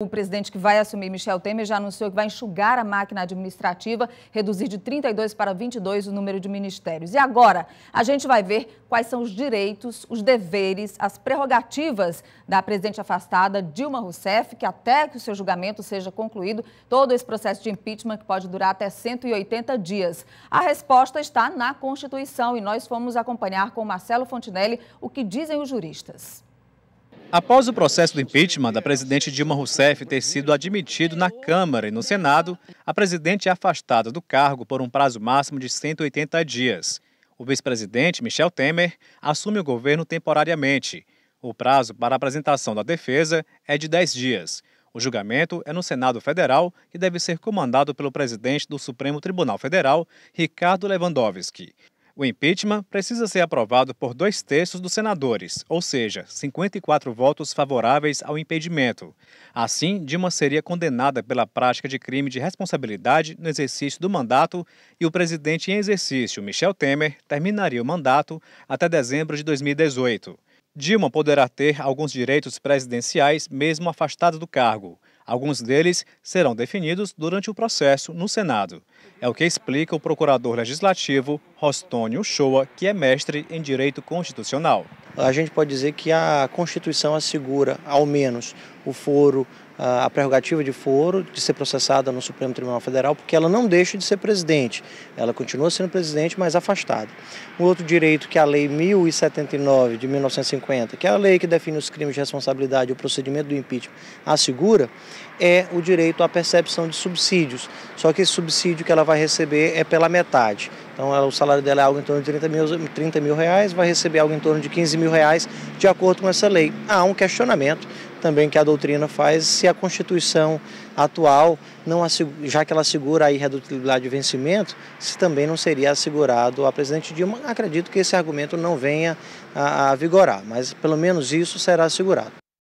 O presidente que vai assumir, Michel Temer, já anunciou que vai enxugar a máquina administrativa, reduzir de 32 para 22 o número de ministérios. E agora, a gente vai ver quais são os direitos, os deveres, as prerrogativas da presidente afastada Dilma Rousseff, que até que o seu julgamento seja concluído, todo esse processo de impeachment que pode durar até 180 dias. A resposta está na Constituição e nós fomos acompanhar com Marcelo Fontinelli o que dizem os juristas. Após o processo do impeachment da presidente Dilma Rousseff ter sido admitido na Câmara e no Senado, a presidente é afastada do cargo por um prazo máximo de 180 dias. O vice-presidente Michel Temer assume o governo temporariamente. O prazo para apresentação da defesa é de 10 dias. O julgamento é no Senado Federal e deve ser comandado pelo presidente do Supremo Tribunal Federal, Ricardo Lewandowski. O impeachment precisa ser aprovado por dois terços dos senadores, ou seja, 54 votos favoráveis ao impedimento. Assim, Dilma seria condenada pela prática de crime de responsabilidade no exercício do mandato e o presidente em exercício, Michel Temer, terminaria o mandato até dezembro de 2018. Dilma poderá ter alguns direitos presidenciais mesmo afastada do cargo Alguns deles serão definidos durante o processo no Senado. É o que explica o procurador legislativo Rostônio Shoa, que é mestre em direito constitucional. A gente pode dizer que a Constituição assegura, ao menos, o foro, a prerrogativa de foro de ser processada no Supremo Tribunal Federal, porque ela não deixa de ser presidente. Ela continua sendo presidente, mas afastada. Um outro direito que é a Lei 1079 de 1950, que é a lei que define os crimes de responsabilidade e o procedimento do impeachment, assegura, é o direito à percepção de subsídios. Só que esse subsídio que ela vai receber é pela metade. Então ela, o salário dela é algo em torno de 30 mil, 30 mil reais, vai receber algo em torno de 15 mil reais, de acordo com essa lei. Há um questionamento também que a doutrina faz se a Constituição atual, não já que ela segura a irredutibilidade de vencimento, se também não seria assegurado a presidente Dilma. Acredito que esse argumento não venha a, a vigorar, mas pelo menos isso será assegurado.